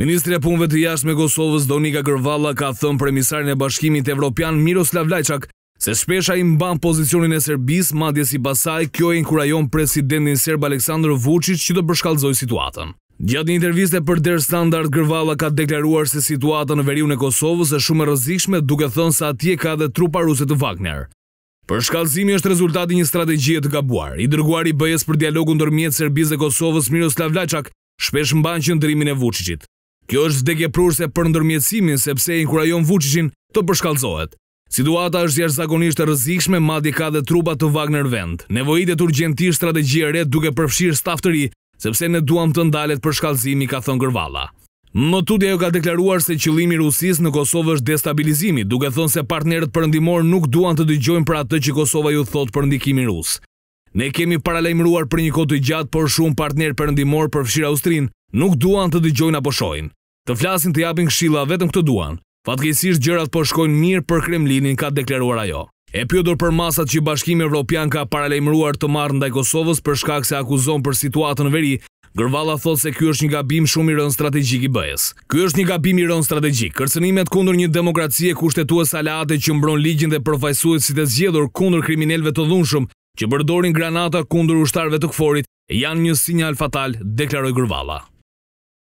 Ministri e punëve të jashtme Kosovës Donika Gërvalla ka thënë emisarën e Bashkimit Evropian Miroslav Lajçak se shpesh ai mban pozicionin e Serbisë, madje basaj, kjo e inkurajon presidentin serb Aleksandr Vučić që të përshkallëzojë situatën. Gjatë një interviste për Der Standard, Gërvalla ka deklaruar se situata në veriun e Kosovës është shumë e rrezikshme, duke thënë se atje ka edhe trupa ruse të Wagner. Përshkallëzimi është rezultati një strategjie të gabuar. I dërguari BE-s për dialogun ndërmjet Serbisë dhe Kosovës Miroslav Lajçak shpesh mban qendrimin e Vučićit. Kjo është vdekje prurse për ndërmjetësimin sepse inkurajon Vučićin të përshkallëzohet. Situata është jashtëzakonisht e rrezikshme, madje ka dhe trupa të Wagner vend. Nevojitet urgjentisht strategji e re duke përfshirë staf të ri, sepse ne duam të ndalet përshkallëzimi ka thënë Gërvalla. Në tutja jo ka deklaruar se qëllimi i Rusisë në Kosovë është destabilizimi, duke thënë se partnerët perëndimor nuk duan të dëgjojnë për atë që Kosova ju thotë për ndikimin rus. Ne kemi paralajmëruar për një kohë të gjatë, por shumë partner perëndimor përfshirë Austrin nuk duan të dëgjojnë apo shohin të flasin të japin këshilla vetëm këtë duan. Fatkeqësisht gjërat po shkojnë mirë për Kremlinin, ka deklaruar ajo. E pjodur për masat që Bashkimi Evropian ka paralajmëruar të marrë ndaj Kosovës për shkak se akuzon për situatën në veri, Gërvalla thot se ky është një gabim shumë i rënd strategjik i BE-s. Ky është një gabim i rënd strategjik. Kërcënimet kundër një demokracie kushtetuese salate që mbron ligjin dhe përfaqësuesit e zgjedhur kundër kriminalëve të dhunshëm që përdorin granata kundër ushtarëve të kfor janë një sinjal fatal, deklaroi Gërvalla.